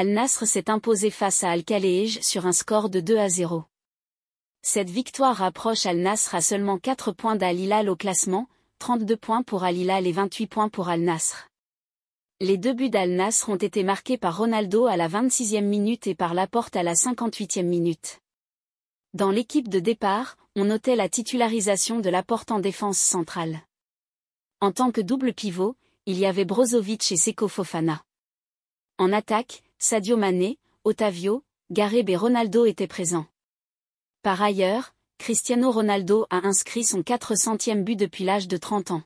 Al-Nasr s'est imposé face à al khaleej sur un score de 2 à 0. Cette victoire rapproche Al-Nasr à seulement 4 points d'Al-Hilal au classement, 32 points pour Al-Hilal et 28 points pour Al-Nasr. Les deux buts d'Al-Nasr ont été marqués par Ronaldo à la 26e minute et par Laporte à la 58e minute. Dans l'équipe de départ, on notait la titularisation de Laporte en défense centrale. En tant que double pivot, il y avait Brozovic et Seko Fofana. En attaque, Sadio Mané, Otavio, Gareb et Ronaldo étaient présents. Par ailleurs, Cristiano Ronaldo a inscrit son 400e but depuis l'âge de 30 ans.